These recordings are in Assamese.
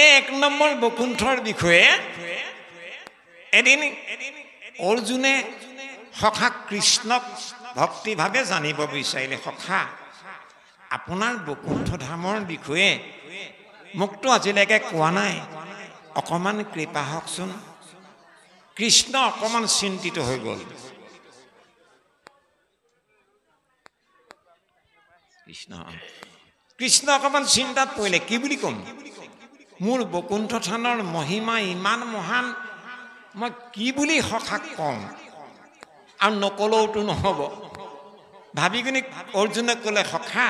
এই এক নম্বৰ বকুণ্ঠৰ বিষয়ে এদিন অৰ্জুনে সখা কৃষ্ণক ভক্তিভাৱে জানিব বিচাৰিলে সখা আপোনাৰ বকুণ্ঠ ধামৰ বিষয়ে মোকতো আজিলৈকে কোৱা নাই অকণমান কৃপা হওকচোন কৃষ্ণ অকণমান চিন্তিত হৈ গ'ল কৃষ্ণ কৃষ্ণ অকণমান চিন্তাত পৰিলে কি বুলি ক'ম মোৰ বকুণ্ঠ থানৰ মহিমা ইমান মহান মই কি বুলি সঁচা ক'ম আৰু নক'লেওতো নহ'ব ভাবি কিনি অৰ্জুনে ক'লে সখা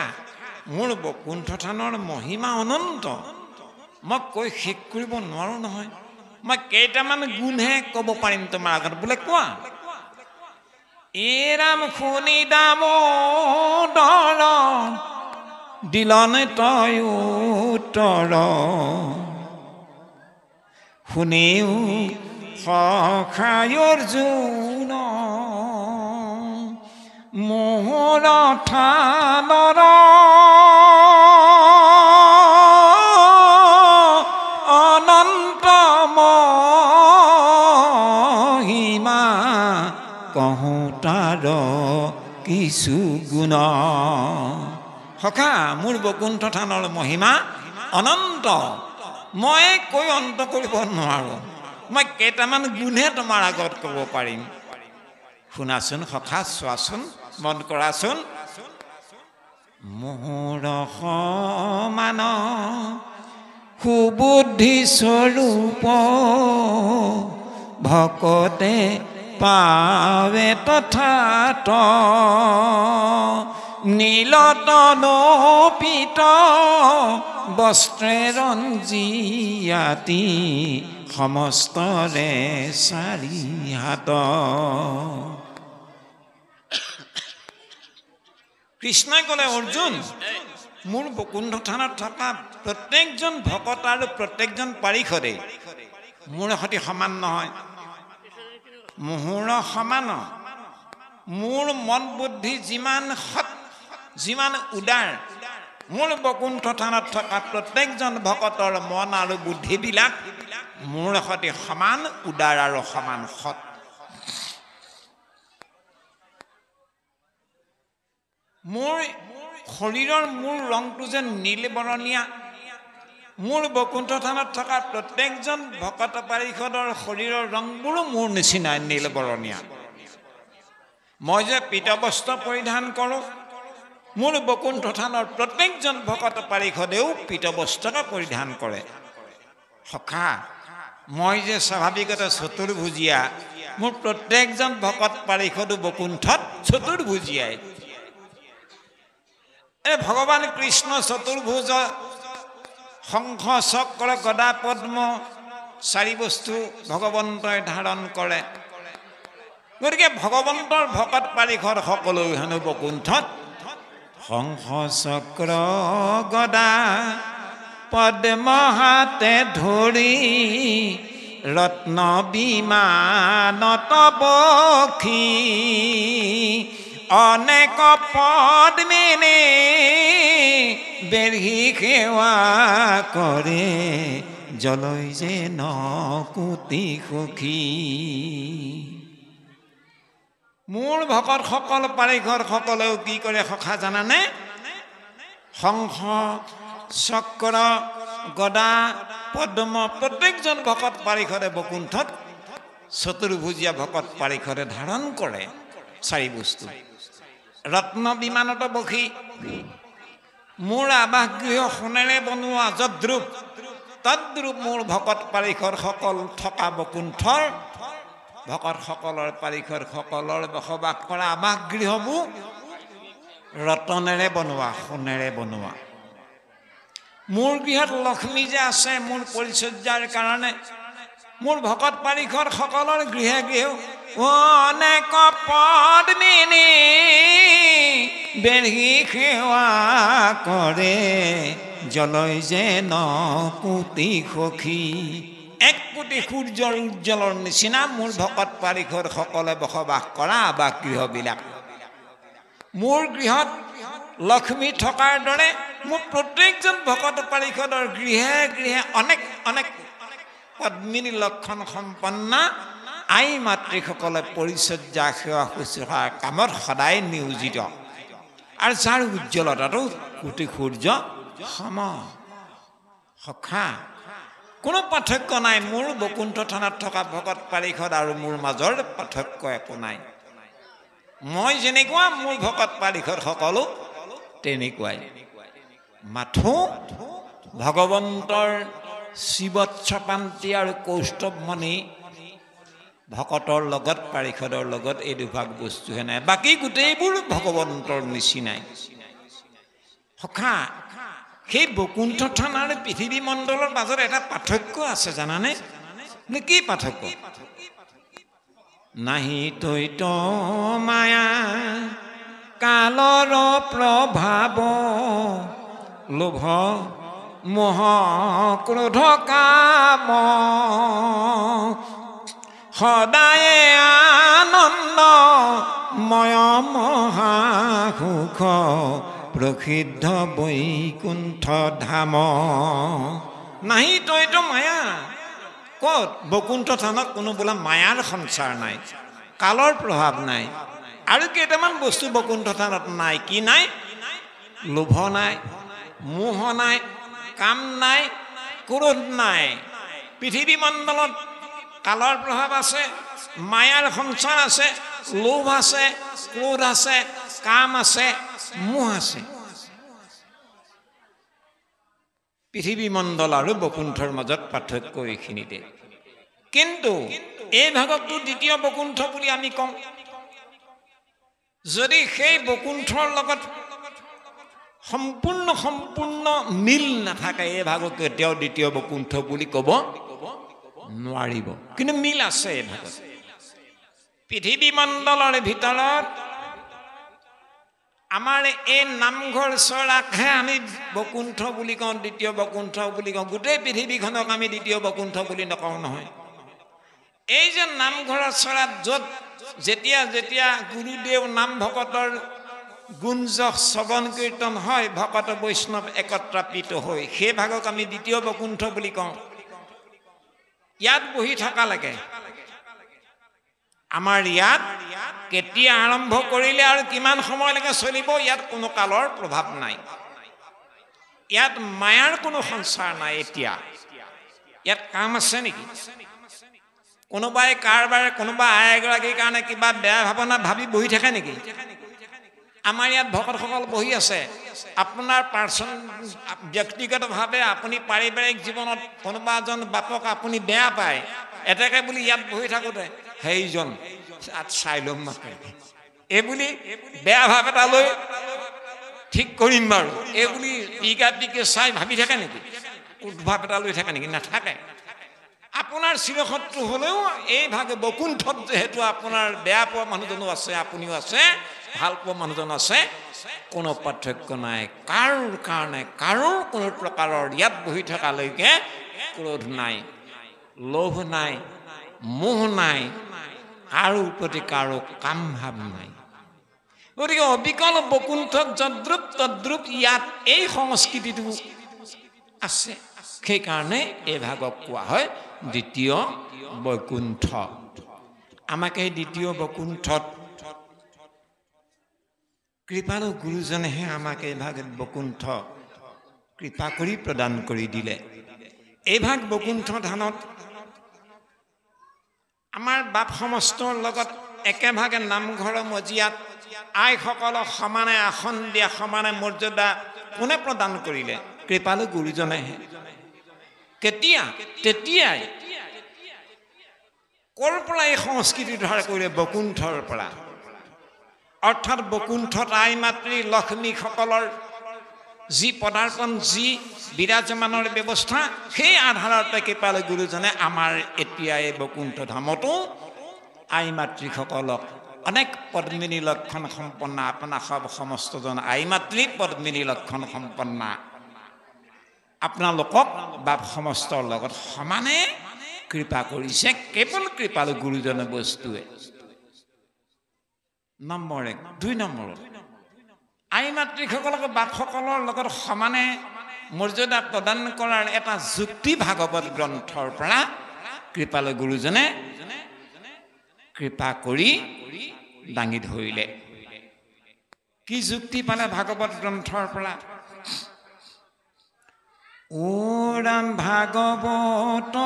মোৰ বকুণ্ঠ থানৰ মহিমা অনন্ত মই কৈ শেষ কৰিব নোৱাৰোঁ নহয় মই কেইটামান গুণহে ক'ব পাৰিম তোমাৰ আগত বোলে কোৱা এ ৰাম শুনি দাম দিলনে তয়ো তর শুনেও সখায়ৰ জোন মোহন থানৰ অনন্ত মহিমা কহঁতাৰ কিছু গুণ সখা মোৰ বকুণ্ঠ থানৰ মহিমা অনন্ত মই কৈ অন্ত কৰিব নোৱাৰোঁ মই কেইটামান গুণহে তোমাৰ আগত ক'ব পাৰিম শুনাচোন সখা চোৱাচোন মন কৰাচোন মোৰ সমান সুবুদ্ধি স্বৰূপ ভকতে পাৱে তথা নীলতন পিত বস্ত্ৰে সমস্তৰে চাৰিহাত কৃষ্ণই ক'লে অৰ্জুন মোৰ বকুণ্ঠ থানত থকা প্ৰত্যেকজন ভকত আৰু প্ৰত্যেকজন পাৰিষদে মোৰ সৈতে সমান নহয় মোহৰ সমান মোৰ মন বুদ্ধি যিমান সত যিমান উদাৰ মোৰ বকুণ্ঠ থানত থকা প্ৰত্যেকজন ভকতৰ মন আৰু বুদ্ধিবিলাক মোৰ সৈতে সমান উদাৰ আৰু সমান সৎ মোৰ শৰীৰৰ মূল ৰংটো যেন নীলবৰণীয়া মোৰ বকুণ্ঠ থানত থকা প্ৰত্যেকজন ভকত পাৰিষদৰ শৰীৰৰ ৰংবোৰো মোৰ নিচিনাই নীলবৰণীয়া মই যে পিতবস্ত্ৰ পৰিধান কৰোঁ মোৰ বকুণ্ঠ থানৰ প্ৰত্যেকজন ভকত পাৰিষদেও পীতবস্ত্ৰ পৰিধান কৰে সখা মই যে স্বাভাৱিকতে চতুৰ্ভুজীয়া মোৰ প্ৰত্যেকজন ভকত পাৰিষদো বকুণ্ঠত চতুৰ্ভুজীয়াই এই ভগৱান কৃষ্ণ চতুৰ্ভুজ শংখ চক্ৰ গদা পদ্ম চাৰি বস্তু ভগৱন্তই ধাৰণ কৰে গতিকে ভগৱন্তৰ ভকত পাৰিষদ সকলো হেনো বকুণ্ঠত শংস চক্ৰ গদা পদ্মহাতে ধৰি ৰত্ন বিমানত পক্ষী অনেক পদ্মিনে বেঢ়ী সেৱা কৰে জলৈ যে নকুতি সুখী মোৰ ভকতসকল পাৰিঘৰসকলেও কি কৰে সখা জানানে শংখ চক্ৰ গদা পদ্ম প্ৰত্যেকজন ভকত পাৰিঘৰে বকুণ্ঠত চতুৰ্ভুজীয়া ভকত পাৰিঘৰে ধাৰণ কৰে চাৰি বস্তু ৰত্ন বিমানত বসী মোৰ আৱাসগৃহ সোণেৰে বনোৱা যদ্ৰুপ তদ্ৰুপ মোৰ ভকত সকল থকা বকুণ্ঠৰ ভকতসকলৰ পাৰিষদসকলৰ বসবাস কৰা আমাক গৃহসমূহ ৰতনেৰে বনোৱা সোণেৰে বনোৱা মোৰ গৃহত লক্ষ্মী যে আছে মোৰ পৰিচৰ্যাৰ কাৰণে মোৰ ভকত পাৰিষদসকলৰ গৃহে গৃহ অনেক পদ্মিনী সেৱা কৰে জলৈ যে নপুতি সখী এটি সূৰ্যৰ উজ্জ্বলৰ নিচিনা মোৰ ভকত পাৰিঘৰ সকলে বসবাস কৰা আৱাস গৃহবিলাক মোৰ গৃহত লক্ষ্মী থকাৰ দৰে মোৰ প্ৰত্যেকজন ভকত পাৰিষদৰ গৃহে গৃহে অনেক অনেক পদ্মিনী লক্ষণ সম্পন্ন আই মাতৃসকলে পৰিচৰ্যা সেৱা শুশ্ৰূষাৰ কামত সদায় নিয়োজিত আৰু যাৰ উজ্জ্বলতাটো গোটেই সূৰ্য সম সখা কোনো পাৰ্থক্য নাই মোৰ বকুণ্ঠ থানাত থকা ভকত পাৰিষদ আৰু মোৰ মাজৰ পাৰ্থক্য একো নাই মই যেনেকুৱা মোৰ ভকত পাৰিষদ সকলো তেনেকুৱাই মাথো ভগৱন্তৰ চপান্তি আৰু কৌষ্টভমণি ভকতৰ লগত পাৰিষদৰ লগত এই দুভাগ বস্তুহে নাই বাকী গোটেইবোৰ ভগৱন্তৰ নিচিনাই সখা সেই বকুণ্ঠ থান আৰু পৃথিৱী মণ্ডলৰ মাজত এটা পাৰ্থক্য আছে জানানে নে কি পাৰ্থক্য নাহি তৈত মায়া কালৰ প্ৰভাৱ লোভ মহ ক্ৰোধ কাম সদায় আনন্দ ময় মহা সুখ সিদ্ধ বৈকুণ্ঠ ধাম নাহি তইতো মায়া ক'ত বকুণ্ঠ থানত কোনো বোলা মায়াৰ সঞ্চাৰ নাই কালৰ প্ৰভাৱ নাই আৰু কেইটামান বস্তু বকুণ্ঠ থানত নাই কি নাই লোভ নাই মোহ নাই কাম নাই ক্ৰোধ নাই পৃথিৱী মণ্ডলত কালৰ প্ৰভাৱ আছে মায়াৰ সঞ্চাৰ আছে লোভ আছে ক্ৰোধ আছে কাম আছে মোহ আছে পৃথিৱী মণ্ডল আৰু বকুণ্ঠৰ মাজত পাৰ্থক্য এইখিনিতে কিন্তু এই ভাগকটো দ্বিতীয় বকুণ্ঠ বুলি আমি কওঁ যদি সেই বকুণ্ঠৰ লগত সম্পূৰ্ণ সম্পূৰ্ণ মিল নাথাকে এই ভাগক এতিয়াও দ্বিতীয় বকুণ্ঠ বুলি ক'ব নোৱাৰিব কিন্তু মিল আছে এই ভাগত পৃথিৱী মণ্ডলৰ ভিতৰত আমাৰ এই নামঘৰ চৰাকহে আমি বকুণ্ঠ বুলি কওঁ দ্বিতীয় বকুণ্ঠ বুলি কওঁ গোটেই পৃথিৱীখনক আমি দ্বিতীয় বকুণ্ঠ বুলি নকওঁ নহয় এই যে নামঘৰৰ চৰাত য'ত যেতিয়া যেতিয়া গুৰুদেৱ নাম ভকতৰ গুঞ্জ শ্ৰৱণ কীৰ্তন হয় ভকত বৈষ্ণৱ একত্ৰাপিত হয় ভাগক আমি দ্বিতীয় বকুণ্ঠ বুলি কওঁ ইয়াত বহি থকা লাগে আমাৰ ইয়াত কেতিয়া আৰম্ভ কৰিলে আৰু কিমান সময়লৈকে চলিব ইয়াত কোনো কালৰ প্ৰভাৱ নাই ইয়াত মায়াৰ কোনো সঞ্চাৰ নাই এতিয়া ইয়াত কাম আছে নেকি কোনোবাই কাৰোবাৰ কোনোবা আই এগৰাকীৰ কাৰণে কিবা বেয়া ভাৱনা ভাবি বহি থাকে নেকি আমাৰ ইয়াত ভকতসকল বহি আছে আপোনাৰ পাৰ্চন ব্যক্তিগতভাৱে আপুনি পাৰিবাৰিক জীৱনত কোনোবা এজন বাপক আপুনি বেয়া পায় এটাকে বুলি ইয়াত বহি থাকোঁতে সেইজন চাই ল'ম মাকে এইবুলি বেয়া ভাৱ এটা লৈ ঠিক কৰিম বাৰু এইবুলি পিকা পিকে চাই ভাবি থাকে নেকি উদ্ভাৱ এটা লৈ থাকে নেকি নাথাকে আপোনাৰ চিৰশত্ৰু হ'লেও এইভাগে বকুণ্ঠত যিহেতু আপোনাৰ বেয়া পোৱা মানুহজনো আছে আপুনিও আছে ভাল পোৱা মানুহজন আছে কোনো পাৰ্থক্য নাই কাৰোৰ কাৰণে কাৰোৰ কোনো প্ৰকাৰৰ ইয়াত বহি থকালৈকে ক্ৰোধ নাই লোভ নাই মোহ নাই কাৰো প্ৰতি কাৰো কাম ভাৱ নাই গতিকে অবিকল বকুণ্ঠ যদ্ৰুপ তদ্ৰুপ ইয়াত এই সংস্কৃতিটো আছে সেইকাৰণে এই ভাগক কোৱা হয় দ্বিতীয় বৈকুণ্ঠ আমাক এই দ্বিতীয় বকুণ্ঠত কৃপালু গুৰুজনেহে আমাক এইভাগ বকুণ্ঠ কৃপা কৰি প্ৰদান কৰি দিলে এইভাগ বকুণ্ঠ ধানত আমাৰ বাপ সমষ্টৰ লগত একেভাগে নামঘৰৰ মজিয়াত আইসকলক সমানে আসন দিয়া সমানে মৰ্যাদা কোনে প্ৰদান কৰিলে কৃপালু গুৰুজনেহে কেতিয়া তেতিয়াই ক'ৰ পৰা এই সংস্কৃতি ধাৰ কৰিলে বকুণ্ঠৰ পৰা অৰ্থাৎ বকুণ্ঠত আই মাতৃ লক্ষ্মীসকলৰ যি পদাৰ্পণ যি বিৰাজমানৰ ব্যৱস্থা সেই আধাৰতে কৃপালে গুৰুজনে আমাৰ এতিয়াই বকুণ্ঠ ধামতো আই মাতৃসকলক অনেক পদ্মিনী লক্ষণ সম্পন্ন আপোনাৰ সব সমস্তজন আই মাতৃ পদ্মিনী লক্ষণ সম্পন্ন আপোনালোকক বা সমস্তৰ লগত সমানে কৃপা কৰিছে কেৱল কৃপালু গুৰুজনে বস্তুৱে নম্বৰ এক দুই নম্বৰ আই মাতৃসকলক বাপসকলৰ লগত সমানে মৰ্যাদা প্ৰদান কৰাৰ এটা যুক্তি ভাগৱত গ্ৰন্থৰ পৰা কৃপালৈ গুৰুজনে কৃপা কৰি দাঙি ধৰিলে কি যুক্তি পালে ভাগৱত গ্ৰন্থৰ পৰা ওৰাম ভাগৱত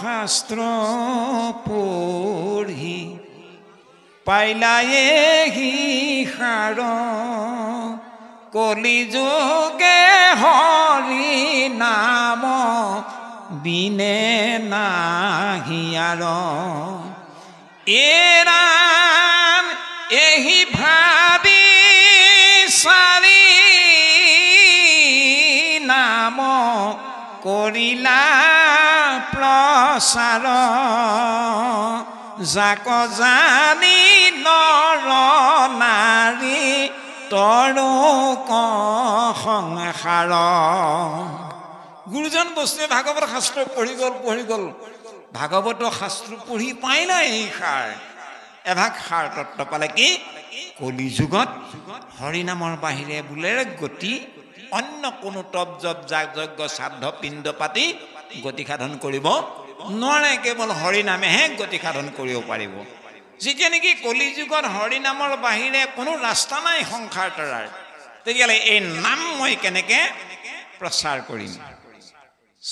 শাস্ত্ৰ পঢ়ি পাইলায়ে হিসার কলি যোগে হৰি নাম বিনে নাহিয়াৰ এৰাম এহি ভাবি চাৰি নাম কৰিলা প্ৰচাৰ জাকজানী নৰ নাৰী তৰু কংসাৰ গুৰুজন বস্তুৱে ভাগৱত শাস্ত্ৰ পঢ়ি গ'ল পঢ়ি গ'ল ভাগৱত শাস্ত্ৰ পঢ়ি পাই নাই এই সাৰ এভাগ সাৰ তত্ব পালে কি কলি যুগত কলিযুগত হৰিনামৰ বাহিৰে বোলেৰে গতি অন্য কোনো তপ জপ জাক যজ্ঞ শ্ৰাদ্ধ পিণ্ড পাতি গতি সাধন কৰিব নোৱাৰে কেৱল হৰিনামেহে গতি সাধন কৰিব পাৰিব যেতিয়া নেকি কলিযুগত নামৰ বাহিৰে কোনো ৰাস্তা নাই সংসাৰ তৰাৰ তেতিয়াহ'লে এই নাম মই কেনেকৈ প্ৰচাৰ কৰিম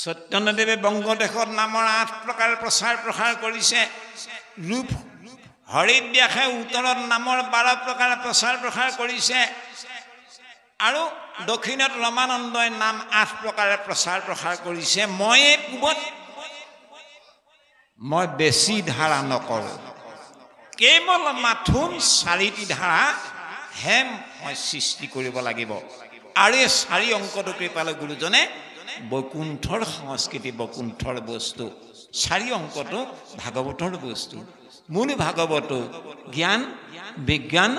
সত্যনদেৱে বংগদেশত নামৰ আঠ প্ৰকাৰ প্ৰচাৰ প্ৰসাৰ কৰিছে ৰূপ হৰি ব্যাসে উত্তৰত নামৰ বাৰ প্ৰকাৰ প্ৰচাৰ প্ৰসাৰ কৰিছে আৰু দক্ষিণত ৰমানন্দই নাম আঠ প্ৰকাৰে প্ৰচাৰ প্ৰসাৰ কৰিছে মই পূবত মই বেছি ধাৰা নকৰোঁ কেৱল মাথোন চাৰিটি ধাৰা হেম মই সৃষ্টি কৰিব লাগিব আৰু এই চাৰি অংকটো কৃপালে গুৰুজনে বৈকুণ্ঠৰ সংস্কৃতি বৈকুণ্ঠৰ বস্তু চাৰি অংকটো ভাগৱতৰ বস্তু মূল ভাগৱতো জ্ঞান বিজ্ঞান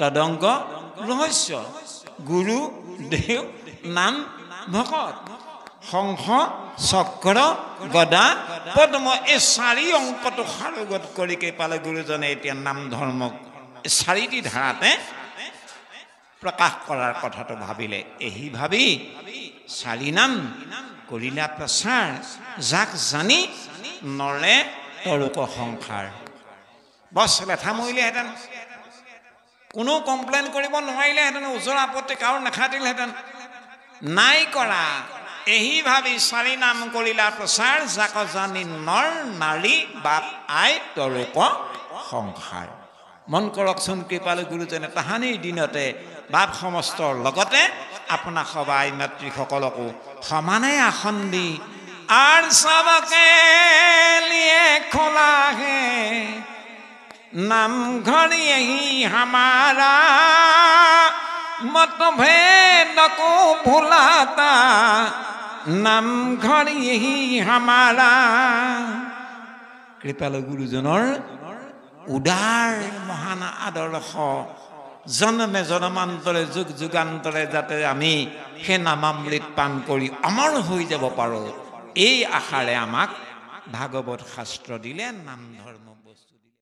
তদংগ ৰহস্য গুৰু দেৱ নাম ভকত শংস চক্ৰ গদা পদ্ম এই চাৰি অংকটো সাৰোগত কৰি কে পালে গুৰুজনে এতিয়া নাম ধৰ্ম চাৰিটি ধাৰাতে প্ৰকাশ কৰাৰ কথাটো ভাবিলে এহি ভাবি চাৰি নাম কৰিলা প্ৰচাৰ যাক জানি নৰে তৰুক সংসাৰ বছ লেঠা মৰিলেহেঁতেন কোনো কমপ্লেইন কৰিব নোৱাৰিলেহেঁতেন ওজৰ আপত্তি কাৰো নেখাতিলহেঁতেন নাই কৰা এহি ভাবি চাৰি নাম কৰিলা প্ৰচাৰ জাকজনী নৰ নাৰী বাপ আই তৰুক সংসাৰ মন কৰকচোন কৃপালু গুৰুজনে তাহানিৰ দিনতে বাপ সমস্তৰ লগতে আপোনাক সবাই মাতৃসকলকো সমানে আসন দি আৰ চবকে খোলাহে নামঘৰি আহি হামাৰা মতভেদ নকো ভোলাতা নামঘৰ ইহি হামাৰা কৃপালু গুৰুজনৰ উদাৰ মহান আদৰ্শ জনমে জনমান্তৰে যুগ যুগান্তৰে যাতে আমি সেই নামামৃত পাণ কৰি অমৰ হৈ যাব পাৰোঁ এই আশাৰে আমাক ভাগৱত শাস্ত্ৰ দিলে নাম ধৰ্ম